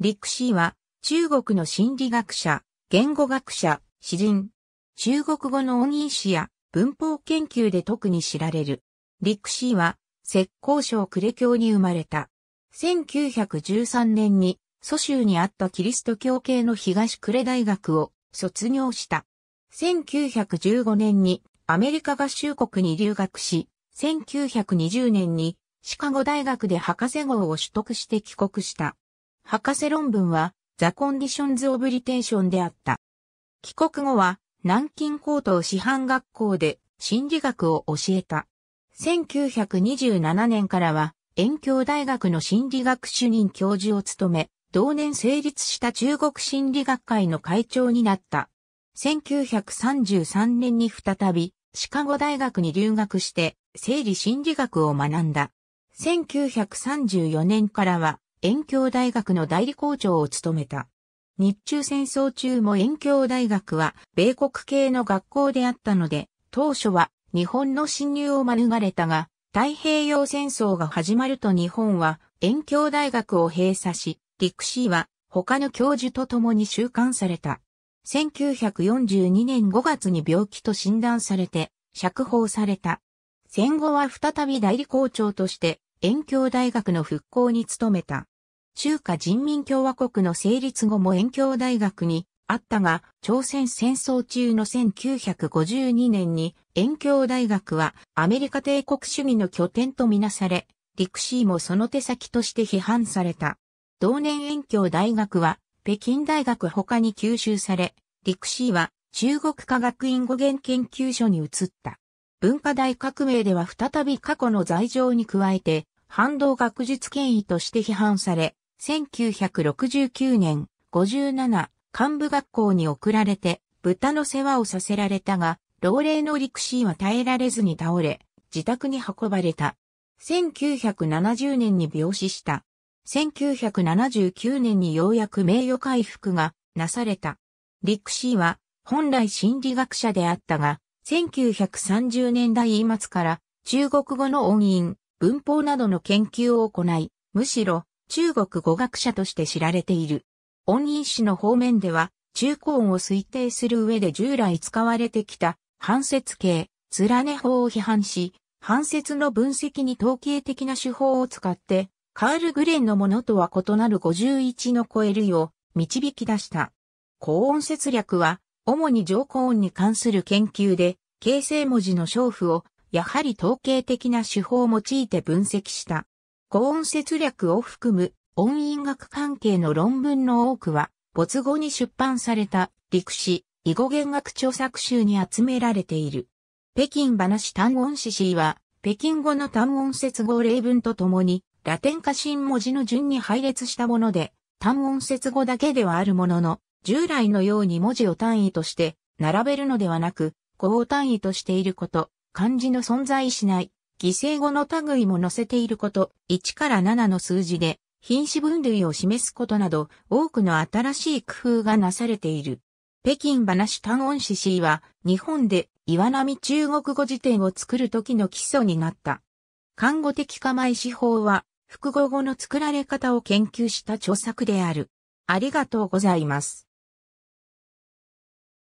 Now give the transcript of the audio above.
リクシーは、中国の心理学者、言語学者、詩人、中国語の音韻詩や文法研究で特に知られる。リクシーは、石膏省呉教に生まれた。1913年に、蘇州にあったキリスト教系の東呉大学を卒業した。1915年にアメリカ合衆国に留学し、1920年にシカゴ大学で博士号を取得して帰国した。博士論文は、ザ・コンディションズ・オブ・リテーションであった。帰国後は、南京高等師範学校で心理学を教えた。1927年からは、遠京大学の心理学主任教授を務め、同年成立した中国心理学会の会長になった。1933年に再び、シカゴ大学に留学して、生理心理学を学んだ。1934年からは、遠京大学の代理校長を務めた。日中戦争中も遠京大学は米国系の学校であったので、当初は日本の侵入を免れたが、太平洋戦争が始まると日本は遠京大学を閉鎖し、陸士は他の教授と共に収監された。1942年5月に病気と診断されて釈放された。戦後は再び代理校長として遠京大学の復興に努めた。中華人民共和国の成立後も遠京大学にあったが、朝鮮戦争中の1952年に遠京大学はアメリカ帝国主義の拠点とみなされ、陸クシーもその手先として批判された。同年遠京大学は北京大学他に吸収され、陸クシーは中国科学院語源研究所に移った。文化大革命では再び過去の罪状に加えて、反動学術権威として批判され、1969年57幹部学校に送られて豚の世話をさせられたが、老齢のリクシーは耐えられずに倒れ、自宅に運ばれた。1970年に病死した。1979年にようやく名誉回復がなされた。リクシーは本来心理学者であったが、1930年代末から中国語の音韻、文法などの研究を行い、むしろ中国語学者として知られている。音韻詩の方面では、中高音を推定する上で従来使われてきた、反節形、連ね法を批判し、反節の分析に統計的な手法を使って、カール・グレンのものとは異なる51の超えるよう導き出した。高音節略は、主に上高音に関する研究で、形成文字の小負を、やはり統計的な手法を用いて分析した。語音節略を含む音韻学関係の論文の多くは、没後に出版された陸史、囲碁弦学著作集に集められている。北京話単音詩詩は、北京語の単音節語例文とともに、ラテン化新文字の順に配列したもので、単音節語だけではあるものの、従来のように文字を単位として、並べるのではなく、語を単位としていること、漢字の存在しない、犠牲語の類も載せていること、1から7の数字で、品種分類を示すことなど、多くの新しい工夫がなされている。北京話単音詩 C は、日本で岩波中国語辞典を作る時の基礎になった。看護的構え手法は、複合語の作られ方を研究した著作である。ありがとうございます。